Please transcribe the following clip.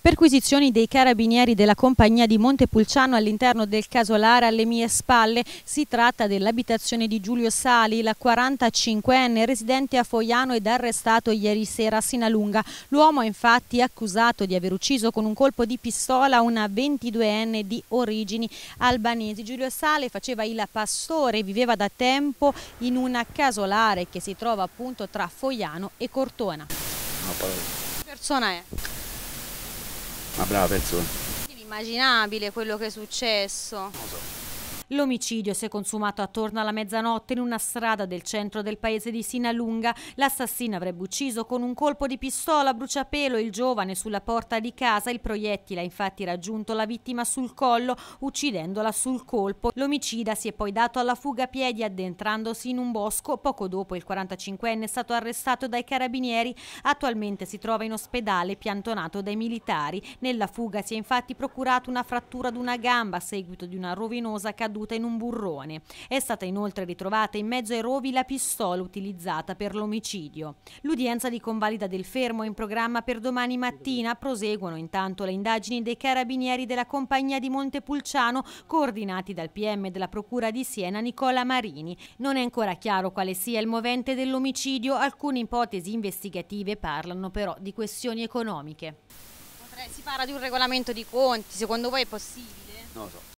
Perquisizioni dei carabinieri della compagnia di Montepulciano all'interno del casolare alle mie spalle. Si tratta dell'abitazione di Giulio Sali, la 45enne residente a Foiano ed arrestato ieri sera a Sinalunga. L'uomo è infatti accusato di aver ucciso con un colpo di pistola una 22enne di origini albanesi. Giulio Sale faceva il pastore, viveva da tempo in una casolare che si trova appunto tra Foiano e Cortona. Che persona è? Una brava persona. Inimmaginabile quello che è successo. Non lo so. L'omicidio si è consumato attorno alla mezzanotte in una strada del centro del paese di Sinalunga. L'assassino avrebbe ucciso con un colpo di pistola a bruciapelo il giovane sulla porta di casa. Il proiettile ha infatti raggiunto la vittima sul collo, uccidendola sul colpo. L'omicida si è poi dato alla fuga a piedi addentrandosi in un bosco. Poco dopo il 45enne è stato arrestato dai carabinieri. Attualmente si trova in ospedale piantonato dai militari. Nella fuga si è infatti procurato una frattura ad una gamba a seguito di una rovinosa caduta caduta in un burrone. È stata inoltre ritrovata in mezzo ai rovi la pistola utilizzata per l'omicidio. L'udienza di convalida del fermo è in programma per domani mattina. Proseguono intanto le indagini dei carabinieri della compagnia di Montepulciano coordinati dal PM della Procura di Siena Nicola Marini. Non è ancora chiaro quale sia il movente dell'omicidio, alcune ipotesi investigative parlano però di questioni economiche. Si parla di un regolamento di conti, secondo voi è possibile? Non lo so.